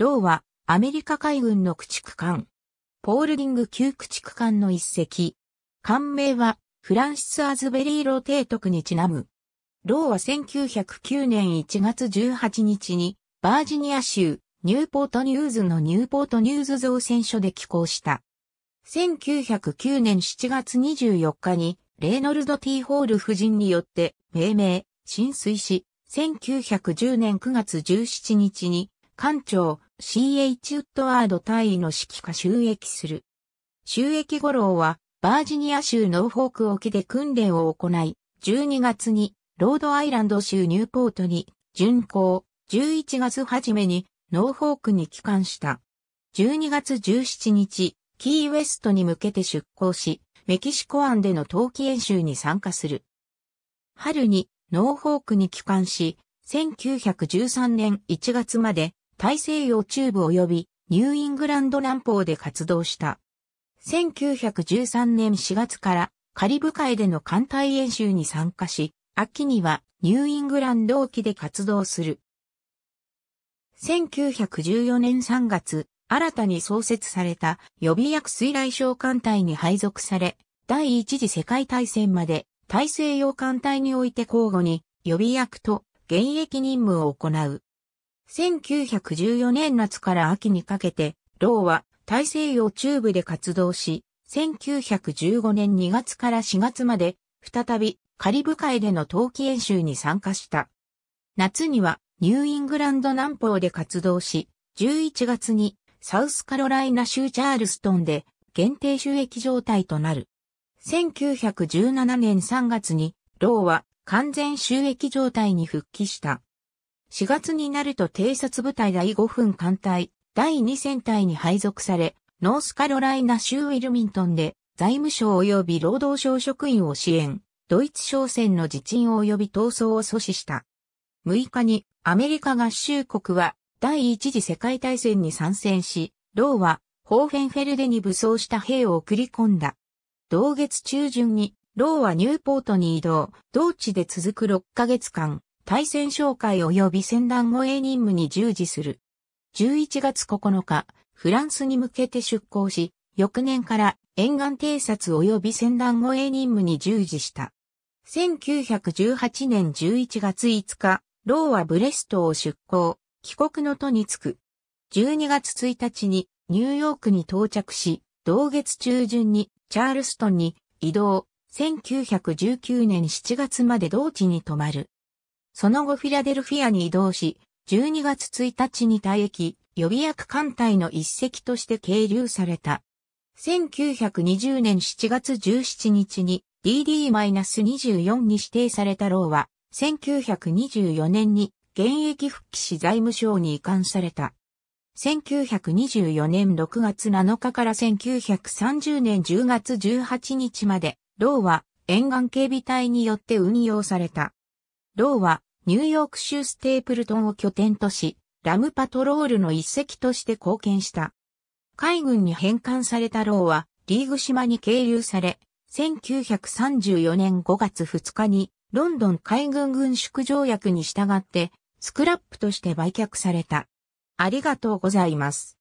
ローはアメリカ海軍の駆逐艦。ポールディング級駆逐艦の一隻。艦名はフランシス・アズベリーロ提督にちなむ。ローは1909年1月18日にバージニア州ニューポートニューズのニューポートニューズ造船所で寄港した。1909年7月24日にレーノルド・ T・ ホール夫人によって命名、浸水し、1910年9月17日に艦長 CH ウッドワード大尉の指揮下収益する。収益五郎はバージニア州ノーフォーク沖で訓練を行い、12月にロードアイランド州ニューポートに巡航、11月初めにノーフォークに帰還した。12月17日、キーウエストに向けて出港し、メキシコ湾での冬季演習に参加する。春にノーフォークに帰還し、1913年1月まで大西洋中部及びニューイングランド南方で活動した。1913年4月からカリブ海での艦隊演習に参加し、秋にはニューイングランド沖で活動する。1914年3月、新たに創設された予備役水雷小艦隊に配属され、第一次世界大戦まで大西洋艦隊において交互に予備役と現役任務を行う。1914年夏から秋にかけて、ローは大西洋中部で活動し、1915年2月から4月まで、再びカリブ海での冬季演習に参加した。夏にはニューイングランド南方で活動し、11月にサウスカロライナ州チャールストンで限定収益状態となる。1917年3月にローは完全収益状態に復帰した。4月になると偵察部隊第5分艦隊、第2戦隊に配属され、ノースカロライナ州ウィルミントンで財務省及び労働省職員を支援、ドイツ商船の自沈及び闘争を阻止した。6日にアメリカ合衆国は第一次世界大戦に参戦し、ローはホーフェンフェルデに武装した兵を送り込んだ。同月中旬にローはニューポートに移動、同地で続く6ヶ月間、対戦紹介及び戦団護衛任務に従事する。11月9日、フランスに向けて出港し、翌年から沿岸偵察及び戦団護衛任務に従事した。1918年11月5日、ローはブレストを出港、帰国の途に着く。12月1日にニューヨークに到着し、同月中旬にチャールストンに移動、1919年7月まで同地に泊まる。その後フィラデルフィアに移動し、12月1日に退役、予備役艦隊の一隻として係留された。1920年7月17日に DD-24 に指定されたローは、1924年に現役復帰し財務省に移管された。1924年6月7日から1930年10月18日まで、ローは沿岸警備隊によって運用された。ローはニューヨーク州ステープルトンを拠点とし、ラムパトロールの一隻として貢献した。海軍に返還されたローはリーグ島に経由され、1934年5月2日にロンドン海軍軍縮条約に従ってスクラップとして売却された。ありがとうございます。